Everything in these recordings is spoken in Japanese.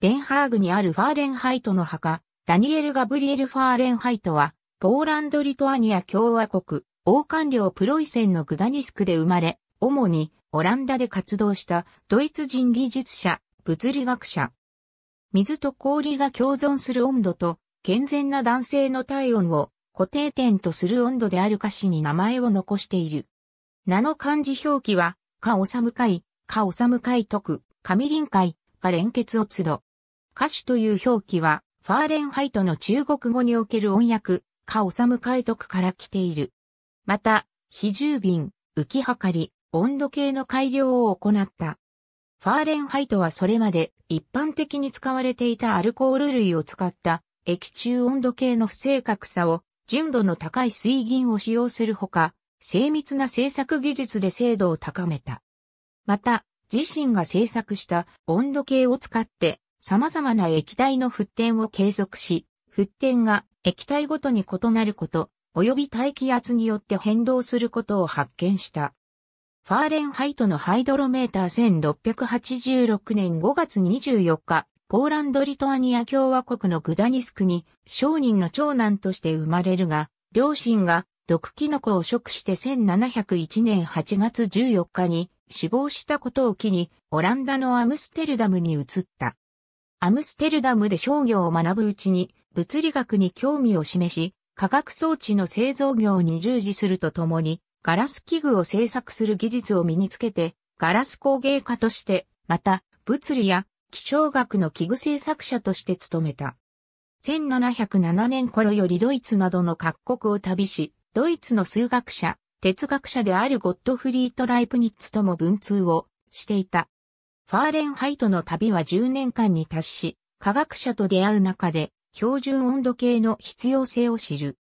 デンハーグにあるファーレンハイトの墓、ダニエル・ガブリエル・ファーレンハイトは、ポーランド・リトアニア共和国、王冠領プロイセンのグダニスクで生まれ、主にオランダで活動したドイツ人技術者、物理学者。水と氷が共存する温度と、健全な男性の体温を固定点とする温度である歌詞に名前を残している。名の漢字表記は、かおさむかい、かおさむかいとく、かみりんかいが連結をつど。歌手という表記は、ファーレンハイトの中国語における音訳、かおさむ解読から来ている。また、非重瓶、浮き量り、温度計の改良を行った。ファーレンハイトはそれまで一般的に使われていたアルコール類を使った液中温度計の不正確さを純度の高い水銀を使用するほか、精密な製作技術で精度を高めた。また、自身が製作した温度計を使って様々な液体の沸点を計測し、沸点が液体ごとに異なること、及び大気圧によって変動することを発見した。ファーレンハイトのハイドロメーター1686年5月24日、ポーランド・リトアニア共和国のグダニスクに商人の長男として生まれるが、両親が毒キノコを食して1701年8月14日に死亡したことを機にオランダのアムステルダムに移った。アムステルダムで商業を学ぶうちに物理学に興味を示し、化学装置の製造業に従事するとともに、ガラス器具を製作する技術を身につけて、ガラス工芸家として、また、物理や気象学の器具製作者として務めた。1707年頃よりドイツなどの各国を旅し、ドイツの数学者、哲学者であるゴットフリート・ライプニッツとも文通をしていた。ファーレンハイトの旅は10年間に達し、科学者と出会う中で、標準温度計の必要性を知る。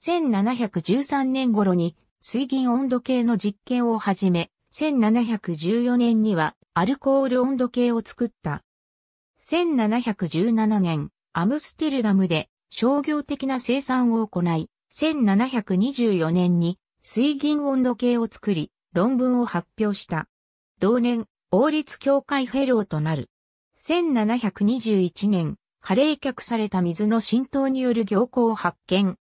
1713年頃に水銀温度計の実験を始め、1714年にはアルコール温度計を作った。1717年、アムステルダムで商業的な生産を行い、1724年に水銀温度計を作り、論文を発表した。同年、王立協会フェローとなる。1721年、加冷却された水の浸透による行幸を発見。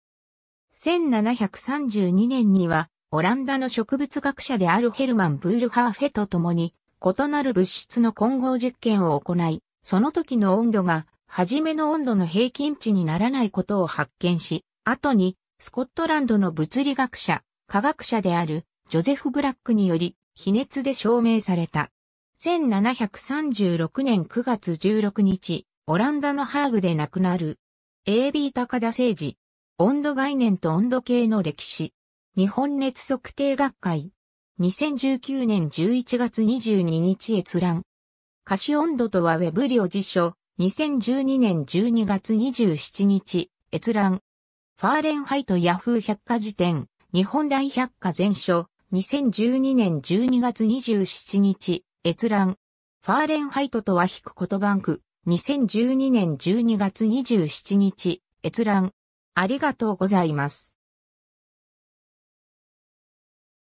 1732年には、オランダの植物学者であるヘルマン・ブールハーフェと共に、異なる物質の混合実験を行い、その時の温度が、初めの温度の平均値にならないことを発見し、後に、スコットランドの物理学者、科学者である、ジョゼフ・ブラックにより、比熱で証明された。1736年9月16日、オランダのハーグで亡くなる。AB 高田誠治。温度概念と温度計の歴史。日本熱測定学会。2019年11月22日閲覧。可視温度とはウェブオ辞書。2012年12月27日閲覧。ファーレンハイトヤフー百科辞典。日本大百科全書。2012年12月27日閲覧。ファーレンハイトとは引くことバンク。2012年12月27日。閲覧。ありがとうございます。